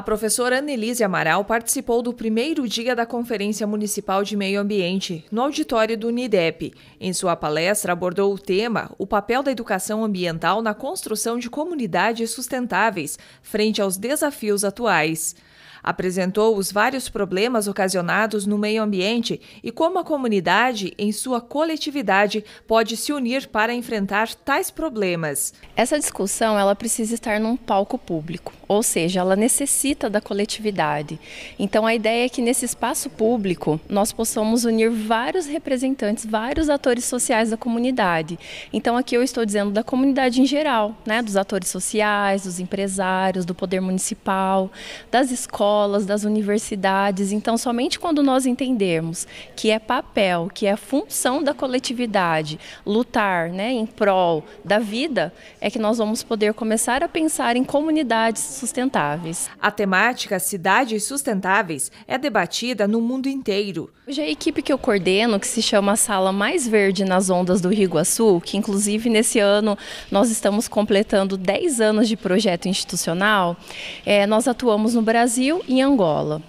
A professora Annelise Amaral participou do primeiro dia da Conferência Municipal de Meio Ambiente, no auditório do NIDEP. Em sua palestra, abordou o tema O papel da educação ambiental na construção de comunidades sustentáveis, frente aos desafios atuais. Apresentou os vários problemas ocasionados no meio ambiente e como a comunidade, em sua coletividade, pode se unir para enfrentar tais problemas. Essa discussão ela precisa estar num palco público, ou seja, ela necessita da coletividade. Então a ideia é que nesse espaço público nós possamos unir vários representantes, vários atores sociais da comunidade. Então aqui eu estou dizendo da comunidade em geral, né, dos atores sociais, dos empresários, do poder municipal, das escolas escolas, das universidades. Então, somente quando nós entendermos que é papel, que é função da coletividade lutar né, em prol da vida, é que nós vamos poder começar a pensar em comunidades sustentáveis. A temática Cidades Sustentáveis é debatida no mundo inteiro. Hoje a equipe que eu coordeno, que se chama Sala Mais Verde nas Ondas do Rio Iguaçu, que inclusive nesse ano nós estamos completando 10 anos de projeto institucional, é, nós atuamos no Brasil e Angola.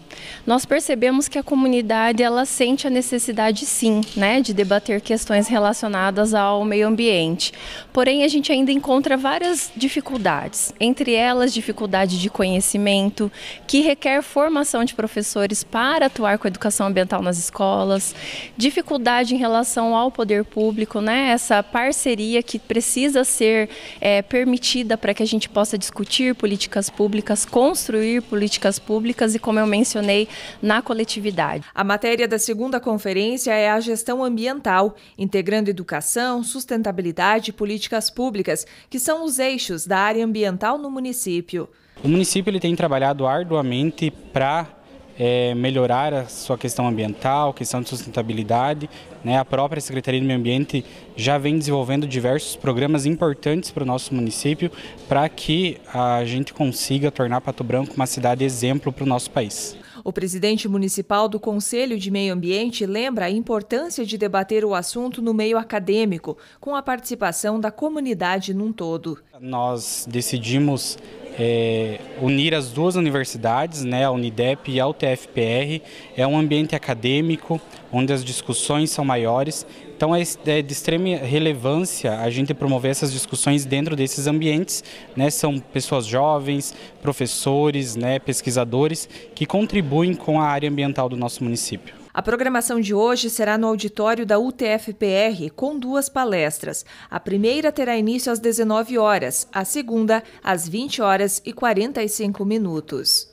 Nós percebemos que a comunidade ela sente a necessidade sim, né, de debater questões relacionadas ao meio ambiente. Porém, a gente ainda encontra várias dificuldades, entre elas dificuldade de conhecimento, que requer formação de professores para atuar com a educação ambiental nas escolas, dificuldade em relação ao poder público, né, essa parceria que precisa ser é, permitida para que a gente possa discutir políticas públicas, construir políticas públicas e como eu mencionei mencionei na coletividade. A matéria da segunda conferência é a gestão ambiental, integrando educação, sustentabilidade e políticas públicas, que são os eixos da área ambiental no município. O município ele tem trabalhado arduamente para é, melhorar a sua questão ambiental, questão de sustentabilidade. Né? A própria Secretaria do Meio Ambiente já vem desenvolvendo diversos programas importantes para o nosso município para que a gente consiga tornar Pato Branco uma cidade exemplo para o nosso país. O presidente municipal do Conselho de Meio Ambiente lembra a importância de debater o assunto no meio acadêmico, com a participação da comunidade num todo. Nós decidimos é, unir as duas universidades, né, a Unidep e a UTFPR, é um ambiente acadêmico onde as discussões são maiores. Então é, é, de extrema relevância a gente promover essas discussões dentro desses ambientes, né, são pessoas jovens, professores, né, pesquisadores que contribuem com a área ambiental do nosso município. A programação de hoje será no auditório da UTFPR com duas palestras. A primeira terá início às 19 horas, a segunda às 20 horas e 45 minutos.